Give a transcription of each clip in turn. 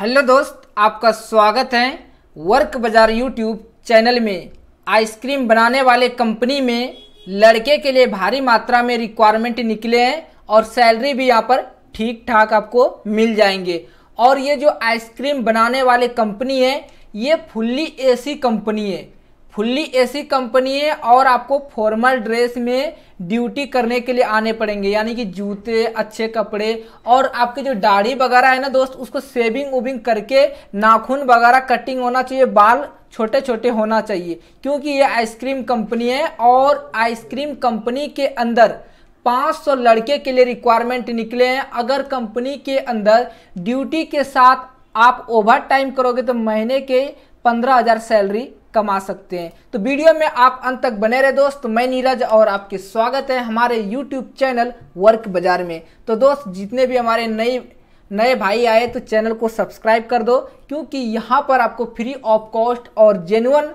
hello दोस्त आपका स्वागत है वर्क बाज़ार यूट्यूब चैनल में आइसक्रीम बनाने वाले कंपनी में लड़के के लिए भारी मात्रा में रिक्वायरमेंट निकले हैं और सैलरी भी यहाँ पर ठीक ठाक आपको मिल जाएंगे और ये जो आइसक्रीम बनाने वाले कंपनी है ये फुल्ली एसी कंपनी है फुल्ली ऐसी कंपनी है और आपको फॉर्मल ड्रेस में ड्यूटी करने के लिए आने पड़ेंगे यानी कि जूते अच्छे कपड़े और आपके जो दाढ़ी वगैरह है ना दोस्त उसको सेविंग उविंग करके नाखून वगैरह कटिंग होना चाहिए बाल छोटे छोटे होना चाहिए क्योंकि ये आइसक्रीम कंपनी है और आइसक्रीम कंपनी के अंदर 500 लड़के के लिए रिक्वायरमेंट निकले हैं अगर कंपनी के अंदर ड्यूटी के साथ आप ओवर टाइम करोगे तो महीने के पंद्रह हज़ार सैलरी कमा सकते हैं तो वीडियो में आप अंत तक बने रहे दोस्त मैं नीरज और आपके स्वागत है हमारे यूट्यूब चैनल वर्क बाजार में तो दोस्त जितने भी हमारे नए नए भाई आए तो चैनल को सब्सक्राइब कर दो क्योंकि यहाँ पर आपको फ्री ऑफ कॉस्ट और जेनुअन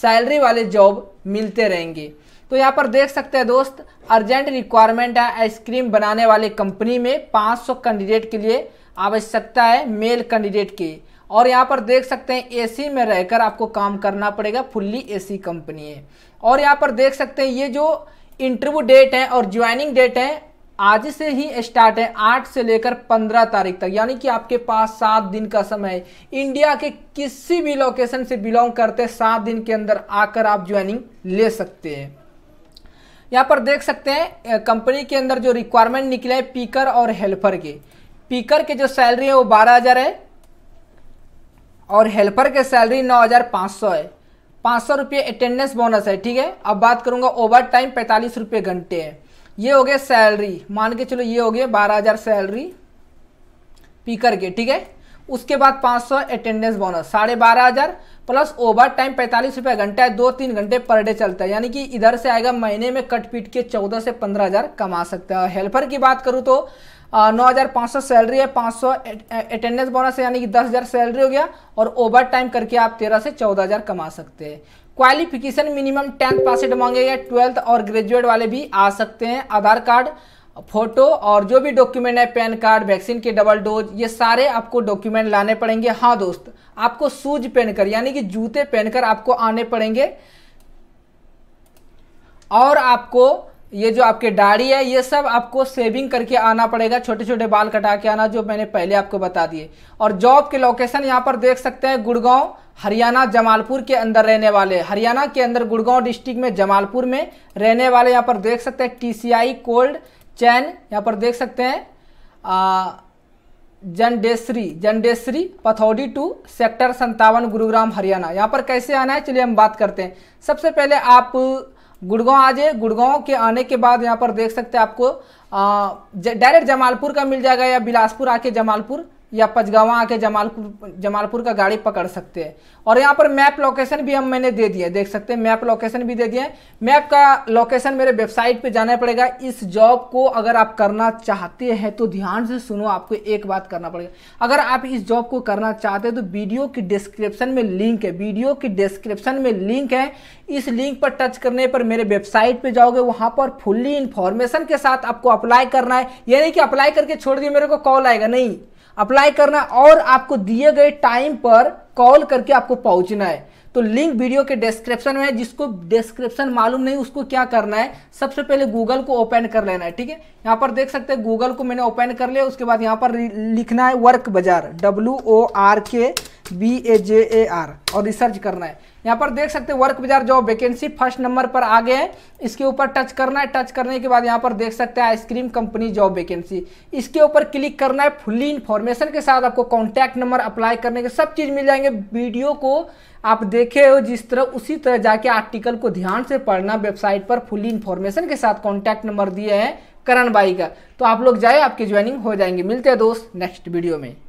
सैलरी वाले जॉब मिलते रहेंगे तो यहाँ पर देख सकते हैं दोस्त अर्जेंट रिक्वायरमेंट है आइसक्रीम बनाने वाले कंपनी में 500 कैंडिडेट के लिए आवश्यकता है मेल कैंडिडेट के और यहाँ पर देख सकते हैं एसी में रहकर आपको काम करना पड़ेगा फुल्ली एसी कंपनी है और यहाँ पर देख सकते हैं ये जो इंटरव्यू डेट है और ज्वाइनिंग डेट है आज से ही स्टार्ट है आठ से लेकर पंद्रह तारीख तक यानी कि आपके पास सात दिन का समय है इंडिया के किसी भी लोकेशन से बिलोंग करते सात दिन के अंदर आकर आप ज्वाइनिंग ले सकते हैं यहाँ पर देख सकते हैं कंपनी के अंदर जो रिक्वायरमेंट निकले हैं पीकर और हेल्पर के पीकर के जो सैलरी है वो बारह हज़ार है और हेल्पर के सैलरी नौ हज़ार पाँच सौ है पाँच सौ रुपये अटेंडेंस बोनस है ठीक है अब बात करूँगा ओवर टाइम पैंतालीस रुपये घंटे है ये हो गया सैलरी मान के चलो ये हो गया बारह हज़ार सैलरी पीकर के ठीक है उसके बाद 500 अटेंडेंस बोनस साढ़े बारह हज़ार प्लस ओवर टाइम पैंतालीस रुपये घंटा है दो तीन घंटे पर डे चलता है यानी कि इधर से आएगा महीने में कट पीट के चौदह से पंद्रह हज़ार कमा सकता है हेल्पर की बात करूँ तो नौ हज़ार पाँच सौ सैलरी है पाँच सौ अटेंडेंस बोनस यानी कि दस हज़ार सैलरी हो गया और ओवर टाइम करके आप तेरह से चौदह हज़ार कमा सकते हैं क्वालिफिकेशन मिनिमम टेंथ पास मांगेगा ट्वेल्थ और ग्रेजुएट वाले भी आ सकते हैं आधार कार्ड फोटो और जो भी डॉक्यूमेंट है पैन कार्ड वैक्सीन के डबल डोज ये सारे आपको डॉक्यूमेंट लाने पड़ेंगे हाँ दोस्त आपको शूज पहनकर यानी कि जूते पहनकर आपको आने पड़ेंगे और आपको ये जो आपके दाढ़ी है ये सब आपको सेविंग करके आना पड़ेगा छोटे छोटे बाल कटा के आना जो मैंने पहले आपको बता दिए और जॉब के लोकेशन यहाँ पर देख सकते हैं गुड़गांव हरियाणा जमालपुर के अंदर रहने वाले हरियाणा के अंदर गुड़गांव डिस्ट्रिक्ट में जमालपुर में रहने वाले यहाँ पर देख सकते हैं टी कोल्ड चैन यहाँ पर देख सकते हैं जंडेसरी जंडेसरी पथौडी टू सेक्टर संतावन गुरुग्राम हरियाणा यहाँ पर कैसे आना है चलिए हम बात करते हैं सबसे पहले आप गुड़गांव आ जाए गुड़गांव के आने के बाद यहाँ पर देख सकते हैं आपको डायरेक्ट जमालपुर का मिल जाएगा या बिलासपुर आके जमालपुर या पचगावा आके जमालपुर जमालपुर का गाड़ी पकड़ सकते हैं और यहाँ पर मैप लोकेशन भी हम मैंने दे दिए देख सकते हैं मैप लोकेशन भी दे दिए मैप का लोकेशन मेरे वेबसाइट पे जाना पड़ेगा इस जॉब को अगर आप करना चाहते हैं तो ध्यान से सुनो आपको एक बात करना पड़ेगा अगर आप इस जॉब को करना चाहते हैं तो वीडियो की डिस्क्रिप्शन में लिंक है वीडियो की डिस्क्रिप्शन में लिंक है इस लिंक पर टच करने पर मेरे वेबसाइट पर जाओगे वहाँ पर फुल्ली इन्फॉर्मेशन के साथ आपको अप्लाई करना है यानी कि अप्लाई करके छोड़ दिए मेरे को कॉल आएगा नहीं अप्लाई करना और आपको दिए गए टाइम पर कॉल करके आपको पहुंचना है तो लिंक वीडियो के डिस्क्रिप्शन में है जिसको डिस्क्रिप्शन मालूम नहीं उसको क्या करना है सबसे पहले गूगल को ओपन कर लेना है ठीक है यहाँ पर देख सकते हैं गूगल को मैंने ओपन कर लिया उसके बाद यहाँ पर लिखना है work Bazaar W O R K B A J A R और रिसर्च करना है यहाँ पर देख सकते हैं वर्क बाजार जॉब वैकेंसी फर्स्ट नंबर पर आ गए हैं इसके ऊपर टच करना है टच करने के बाद यहाँ पर देख सकते हैं आइसक्रीम कंपनी जॉब वैकेंसी इसके ऊपर क्लिक करना है फुल्ली इन्फॉर्मेशन के साथ आपको कॉन्टैक्ट नंबर अप्लाई करने के सब चीज़ मिल जाएंगे वीडियो को आप देखे हो जिस तरह उसी तरह जाके आर्टिकल को ध्यान से पढ़ना वेबसाइट पर फुल्ली इन्फॉर्मेशन के साथ कॉन्टैक्ट नंबर दिए हैं करण बाई का तो आप लोग जाए आपकी ज्वाइनिंग हो जाएंगे मिलते हैं दोस्त नेक्स्ट वीडियो में